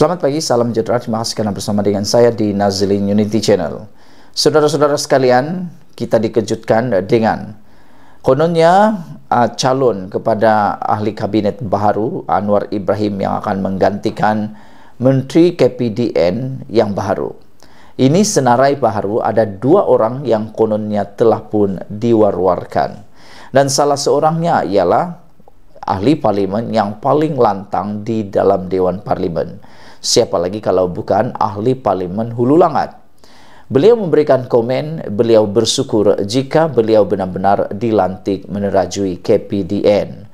Selamat pagi, salam sejahtera. Terima kasih kerana bersama dengan saya di Nazilin Unity Channel. Saudara-saudara sekalian, kita dikejutkan dengan kononnya uh, calon kepada ahli kabinet baru Anwar Ibrahim yang akan menggantikan Menteri KPDN yang baru. Ini senarai baru ada dua orang yang kononnya telah pun diwar-warkan. Dan salah seorangnya ialah ahli parlimen yang paling lantang di dalam Dewan Parlimen siapa lagi kalau bukan ahli parlimen hulu langat. Beliau memberikan komen, beliau bersyukur jika beliau benar-benar dilantik menerajui KPDN.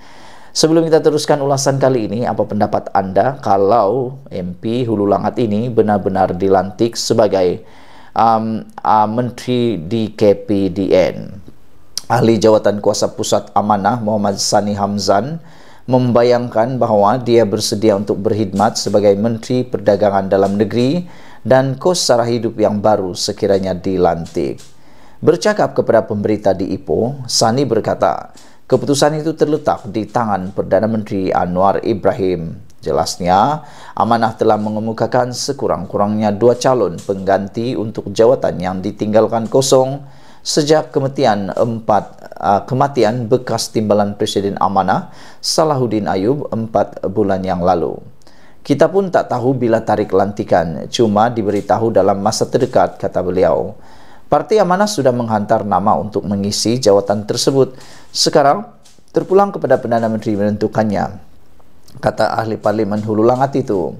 Sebelum kita teruskan ulasan kali ini, apa pendapat Anda kalau MP Hulu Langat ini benar-benar dilantik sebagai um, uh, Menteri di KPDN? Ahli Jawatan Kuasa Pusat Amanah Muhammad Sani Hamzan membayangkan bahawa dia bersedia untuk berkhidmat sebagai Menteri Perdagangan Dalam Negeri dan kos sara hidup yang baru sekiranya dilantik. Bercakap kepada pemberita di Ipoh, Sani berkata, keputusan itu terletak di tangan Perdana Menteri Anwar Ibrahim. Jelasnya, amanah telah mengemukakan sekurang-kurangnya dua calon pengganti untuk jawatan yang ditinggalkan kosong sejak kematian empat uh, kematian bekas timbalan Presiden Amanah Salahuddin Ayub empat bulan yang lalu. Kita pun tak tahu bila tarik lantikan, cuma diberitahu dalam masa terdekat, kata beliau. Parti Amanah sudah menghantar nama untuk mengisi jawatan tersebut. Sekarang terpulang kepada Perdana Menteri menentukannya, kata ahli parlimen Hulu Langat itu.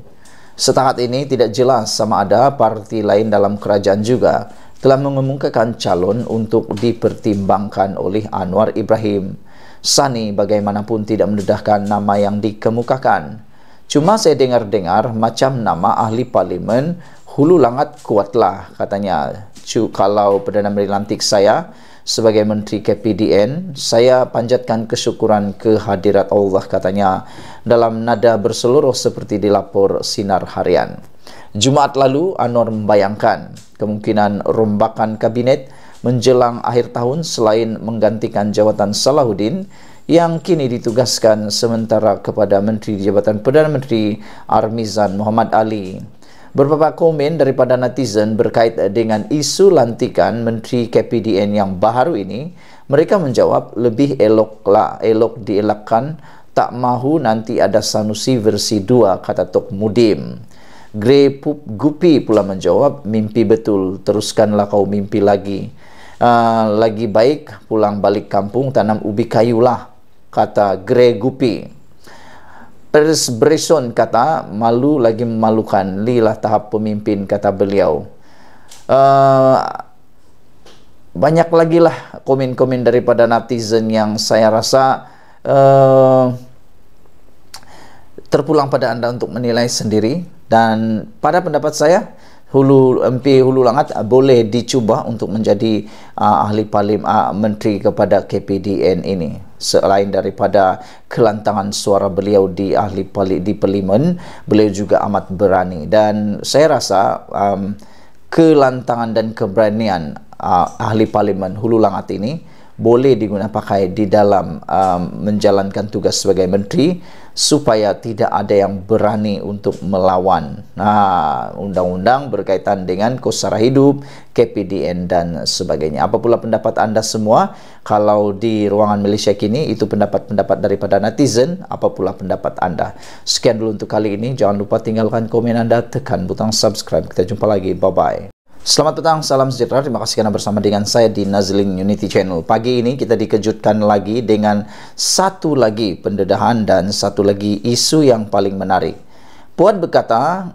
Setakat ini tidak jelas sama ada parti lain dalam kerajaan juga telah mengemukakan calon untuk dipertimbangkan oleh Anwar Ibrahim. Sani bagaimanapun tidak mendedahkan nama yang dikemukakan. Cuma saya dengar-dengar macam nama ahli parlimen hulu langat kuatlah katanya. Cu, kalau Perdana Menteri lantik saya sebagai Menteri KPDN, saya panjatkan kesyukuran ke Allah katanya dalam nada berseluruh seperti dilapor sinar harian. Jumaat lalu Anwar membayangkan kemungkinan rombakan kabinet menjelang akhir tahun selain menggantikan jawatan Salahuddin yang kini ditugaskan sementara kepada Menteri Jabatan Perdana Menteri Armizan Muhammad Ali. Beberapa komen daripada netizen berkait dengan isu lantikan Menteri KPDN yang baru ini, mereka menjawab lebih eloklah elok dielakkan tak mahu nanti ada sanusi versi 2 kata Tok Mudim. Grey Pup Gupi pula menjawab, mimpi betul, teruskanlah kau mimpi lagi. Uh, lagi baik pulang balik kampung tanam ubi kayu lah kata Grey Gupi. Pers Brison kata, malu lagi memalukan, lilah tahap pemimpin, kata beliau. Uh, banyak lagi lah komen-komen daripada netizen yang saya rasa... Uh, terpulang pada anda untuk menilai sendiri dan pada pendapat saya hulu MP hulu langat ah, boleh dicuba untuk menjadi uh, ahli parlim uh, ah, menteri kepada KPDN ini selain daripada kelantangan suara beliau di ahli parlim di parlimen beliau juga amat berani dan saya rasa um, kelantangan dan keberanian uh, ahli parlimen hulu langat ini boleh digunakan pakai di dalam um, menjalankan tugas sebagai menteri supaya tidak ada yang berani untuk melawan nah, undang-undang berkaitan dengan kosara hidup, KPDN dan sebagainya. Apa pula pendapat anda semua kalau di ruangan Malaysia kini itu pendapat-pendapat daripada netizen, apa pula pendapat anda. Sekian dulu untuk kali ini, jangan lupa tinggalkan komen anda, tekan butang subscribe. Kita jumpa lagi, bye-bye. Selamat petang, salam sejahtera. Terima kasih kerana bersama dengan saya di Nazling Unity Channel. Pagi ini kita dikejutkan lagi dengan satu lagi pendedahan dan satu lagi isu yang paling menarik. Puan berkata,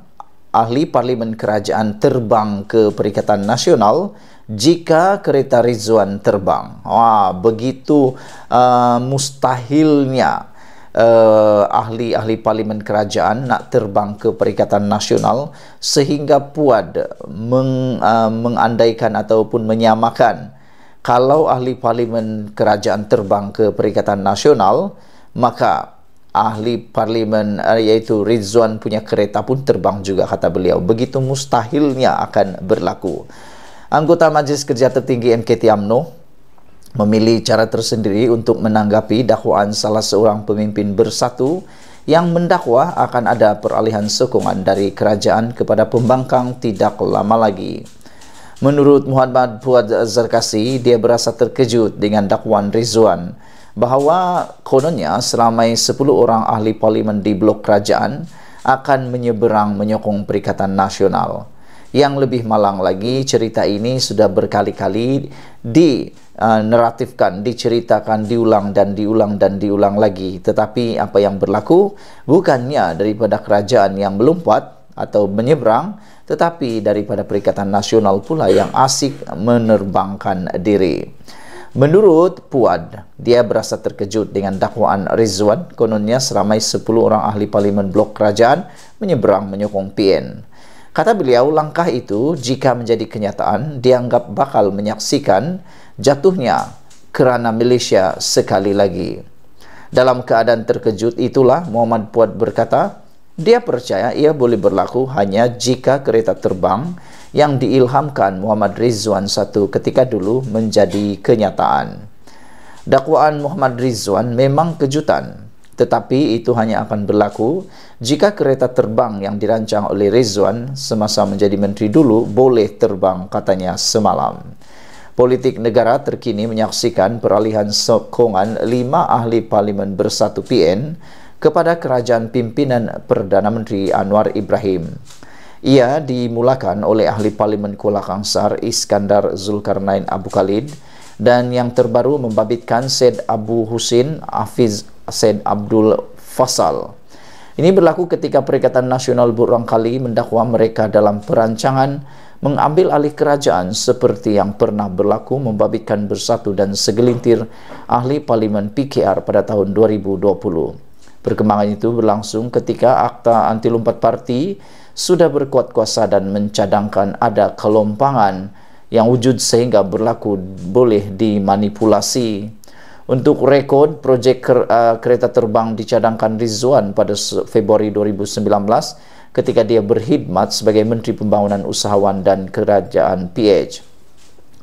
ahli Parlimen Kerajaan terbang ke Perikatan Nasional jika kereta Rizwan terbang. Wah, begitu uh, mustahilnya uh, eh, ahli-ahli parlimen kerajaan nak terbang ke Perikatan Nasional sehingga Puad meng, uh, mengandaikan ataupun menyamakan kalau ahli parlimen kerajaan terbang ke Perikatan Nasional maka ahli parlimen eh, iaitu Rizwan punya kereta pun terbang juga kata beliau begitu mustahilnya akan berlaku anggota majlis kerja tertinggi MKT AMNO memilih cara tersendiri untuk menanggapi dakwaan salah seorang pemimpin bersatu yang mendakwa akan ada peralihan sokongan dari kerajaan kepada pembangkang tidak lama lagi. Menurut Muhammad Fuad Zarkasi, dia berasa terkejut dengan dakwaan Rizwan bahawa kononnya selamai 10 orang ahli parlimen di blok kerajaan akan menyeberang menyokong Perikatan Nasional. Yang lebih malang lagi cerita ini sudah berkali-kali di uh, diceritakan, diulang dan diulang dan diulang lagi. Tetapi apa yang berlaku bukannya daripada kerajaan yang melompat atau menyeberang tetapi daripada Perikatan Nasional pula yang asik menerbangkan diri. Menurut Puad, dia berasa terkejut dengan dakwaan Rizwan kononnya seramai 10 orang ahli parlimen blok kerajaan menyeberang menyokong PN. Kata beliau, langkah itu jika menjadi kenyataan dianggap bakal menyaksikan jatuhnya kerana Malaysia sekali lagi. Dalam keadaan terkejut itulah Muhammad Puat berkata, dia percaya ia boleh berlaku hanya jika kereta terbang yang diilhamkan Muhammad Rizwan satu ketika dulu menjadi kenyataan. Dakwaan Muhammad Rizwan memang kejutan, tetapi itu hanya akan berlaku jika kereta terbang yang dirancang oleh Rizwan semasa menjadi menteri dulu boleh terbang katanya semalam. Politik negara terkini menyaksikan peralihan sokongan lima ahli parlimen bersatu PN kepada kerajaan pimpinan Perdana Menteri Anwar Ibrahim. Ia dimulakan oleh ahli parlimen Kuala Kangsar Iskandar Zulkarnain Abu Khalid dan yang terbaru membabitkan Syed Abu Husin Afiz Said Abdul Fasal. Ini berlaku ketika Perikatan Nasional Burang Kali mendakwa mereka dalam perancangan mengambil alih kerajaan seperti yang pernah berlaku membabitkan bersatu dan segelintir ahli parlimen PKR pada tahun 2020. Perkembangan itu berlangsung ketika akta anti lompat parti sudah berkuat kuasa dan mencadangkan ada kelompangan yang wujud sehingga berlaku boleh dimanipulasi. Untuk rekod projek ker, uh, kereta terbang dicadangkan Rizwan pada Februari 2019 ketika dia berkhidmat sebagai Menteri Pembangunan Usahawan dan Kerajaan PH.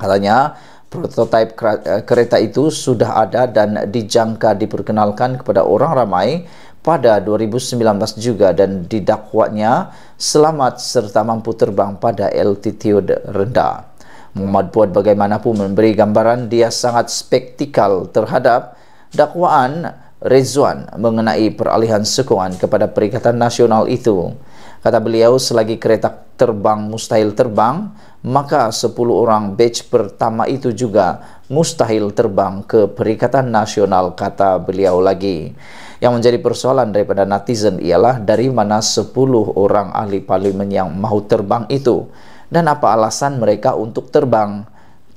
Katanya, prototipe uh, kereta itu sudah ada dan dijangka diperkenalkan kepada orang ramai pada 2019 juga dan didakwanya selamat serta mampu terbang pada altitude rendah. Muhammad Buat bagaimanapun memberi gambaran dia sangat spektikal terhadap dakwaan Rezuan mengenai peralihan sekuan kepada Perikatan Nasional itu. Kata beliau, selagi kereta terbang mustahil terbang, maka 10 orang batch pertama itu juga mustahil terbang ke Perikatan Nasional, kata beliau lagi. Yang menjadi persoalan daripada netizen ialah dari mana 10 orang ahli parlimen yang mahu terbang itu. dan apa alasan mereka untuk terbang.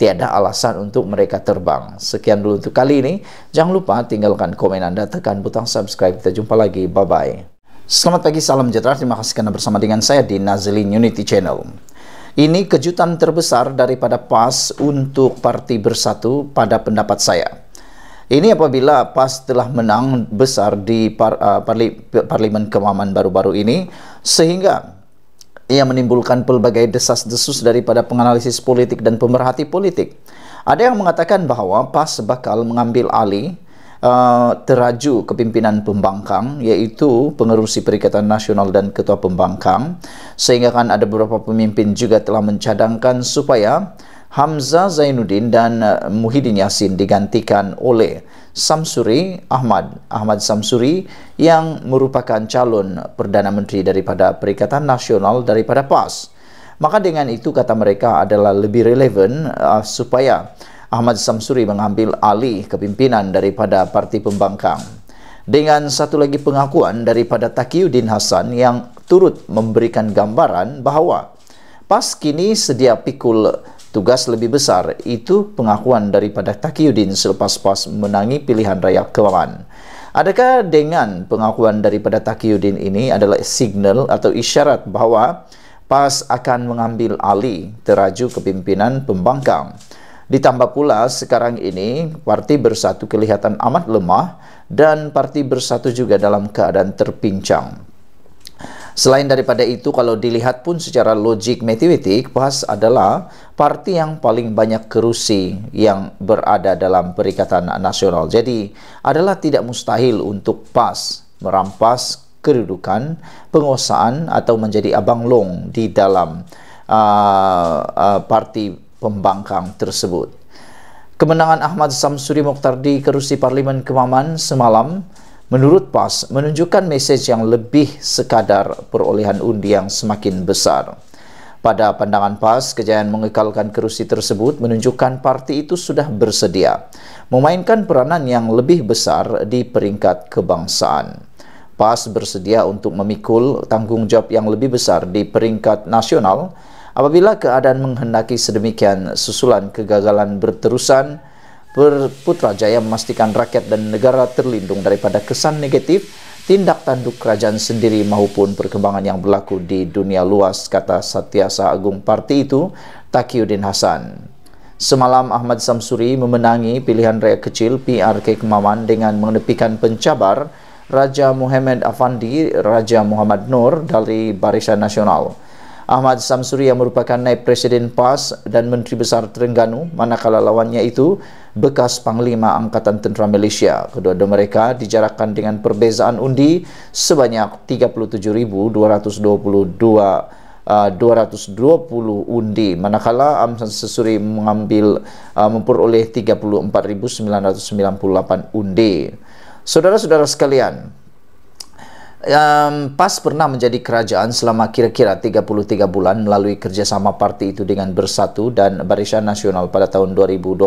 Tiada alasan untuk mereka terbang. Sekian dulu untuk kali ini. Jangan lupa tinggalkan komen Anda, tekan butang subscribe. Kita jumpa lagi. Bye-bye. Selamat pagi, salam sejahtera. Terima kasih karena bersama dengan saya di Nazlin Unity Channel. Ini kejutan terbesar daripada PAS untuk Parti Bersatu pada pendapat saya. Ini apabila PAS telah menang besar di par, uh, parli, Parlimen Kemaman baru-baru ini, sehingga ia menimbulkan pelbagai desas-desus daripada penganalisis politik dan pemerhati politik. Ada yang mengatakan bahawa PAS bakal mengambil alih Uh, teraju kepimpinan pembangkang yaitu pengerusi Perikatan Nasional dan Ketua Pembangkang sehingga kan ada beberapa pemimpin juga telah mencadangkan supaya Hamzah Zainuddin dan uh, Muhyiddin Yassin digantikan oleh Samsuri Ahmad Ahmad Samsuri yang merupakan calon Perdana Menteri daripada Perikatan Nasional daripada PAS. Maka dengan itu kata mereka adalah lebih relevan uh, supaya Ahmad Samsuri mengambil alih kepimpinan daripada Parti Pembangkang. Dengan satu lagi pengakuan daripada Takiuddin Hassan yang turut memberikan gambaran bahawa PAS kini sedia pikul tugas lebih besar itu pengakuan daripada Takiuddin selepas PAS menangi pilihan raya Kelaman. Adakah dengan pengakuan daripada Takiuddin ini adalah signal atau isyarat bahawa PAS akan mengambil alih teraju kepimpinan pembangkang? Ditambah pula sekarang ini parti bersatu kelihatan amat lemah dan parti bersatu juga dalam keadaan terpincang. Selain daripada itu, kalau dilihat pun secara logik matematik, PAS adalah parti yang paling banyak kerusi yang berada dalam Perikatan Nasional. Jadi, adalah tidak mustahil untuk PAS merampas kedudukan, penguasaan atau menjadi abang long di dalam uh, uh, parti pembangkang tersebut. Kemenangan Ahmad Samsuri Mokhtar di kerusi Parlimen Kemaman semalam menurut PAS menunjukkan mesej yang lebih sekadar perolehan undi yang semakin besar. Pada pandangan PAS, kejayaan mengekalkan kerusi tersebut menunjukkan parti itu sudah bersedia memainkan peranan yang lebih besar di peringkat kebangsaan. PAS bersedia untuk memikul tanggungjawab yang lebih besar di peringkat nasional apabila keadaan menghendaki sedemikian susulan kegagalan berterusan Putrajaya memastikan rakyat dan negara terlindung daripada kesan negatif tindak tanduk kerajaan sendiri maupun perkembangan yang berlaku di dunia luas kata Satyasa Agung Parti itu Takiuddin Hasan. Semalam Ahmad Samsuri memenangi pilihan raya kecil PRK Kemaman dengan menepikan pencabar Raja Muhammad Afandi, Raja Muhammad Nur dari Barisan Nasional. Ahmad Samsuri yang merupakan naib presiden PAS dan Menteri Besar Terengganu manakala lawannya itu bekas Panglima Angkatan Tentera Malaysia. Kedua-dua mereka dijarakan dengan perbezaan undi sebanyak 37,222 uh, undi manakala Ahmad Samsuri mengambil uh, memperoleh 34,998 undi. Saudara-saudara sekalian, um, PAS pernah menjadi kerajaan selama kira-kira 33 bulan melalui kerjasama parti itu dengan Bersatu dan Barisan Nasional pada tahun 2020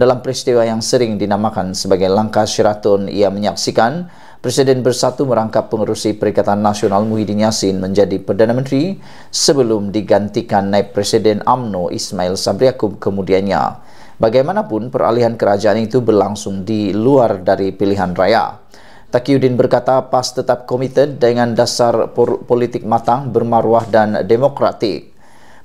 dalam peristiwa yang sering dinamakan sebagai langkah Syiraton ia menyaksikan Presiden Bersatu merangkap pengerusi Perikatan Nasional Muhyiddin Yassin menjadi Perdana Menteri sebelum digantikan naib Presiden AMNO Ismail Sabri Yaakob kemudiannya. Bagaimanapun, peralihan kerajaan itu berlangsung di luar dari pilihan raya. Takiuddin berkata PAS tetap komited dengan dasar politik matang, bermaruah dan demokratik.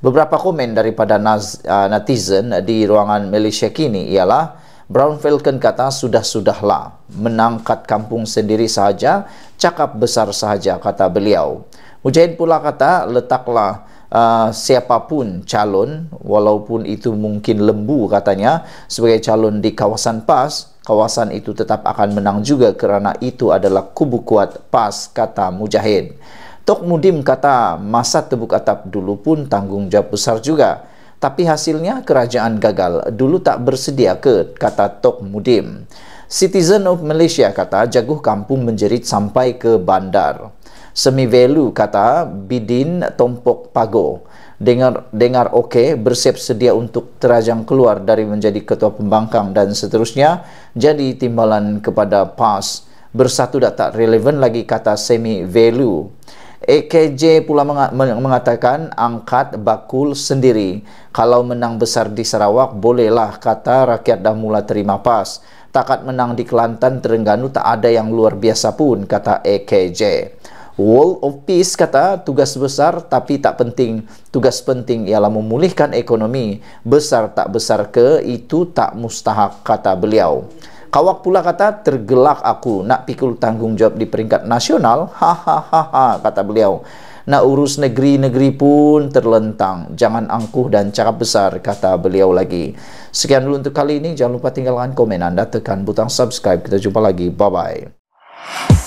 Beberapa komen daripada naz, uh, netizen di ruangan Malaysia kini ialah Brown Falcon kata sudah-sudahlah menangkat kampung sendiri sahaja, cakap besar sahaja kata beliau. Mujahid pula kata letaklah uh, siapapun calon walaupun itu mungkin lembu katanya sebagai calon di kawasan PAS kawasan itu tetap akan menang juga kerana itu adalah kubu kuat PAS kata Mujahid. Tok Mudim kata masa tebuk atap dulu pun tanggungjawab besar juga. Tapi hasilnya kerajaan gagal dulu tak bersedia ke kata Tok Mudim. Citizen of Malaysia kata jaguh kampung menjerit sampai ke bandar. Semi Velu kata bidin tompok Pago dengar dengar okey bersiap sedia untuk terajang keluar dari menjadi ketua pembangkang dan seterusnya jadi timbalan kepada PAS bersatu dah tak relevan lagi kata semi value AKJ pula mengatakan angkat bakul sendiri kalau menang besar di Sarawak bolehlah kata rakyat dah mula terima PAS takat menang di Kelantan Terengganu tak ada yang luar biasa pun kata AKJ World of Peace kata tugas besar tapi tak penting. Tugas penting ialah memulihkan ekonomi. Besar tak besar ke itu tak mustahak kata beliau. Kawak pula kata tergelak aku nak pikul tanggungjawab di peringkat nasional. Ha ha ha ha kata beliau. Nak urus negeri-negeri pun terlentang. Jangan angkuh dan cakap besar kata beliau lagi. Sekian dulu untuk kali ini. Jangan lupa tinggalkan komen anda. Tekan butang subscribe. Kita jumpa lagi. Bye-bye.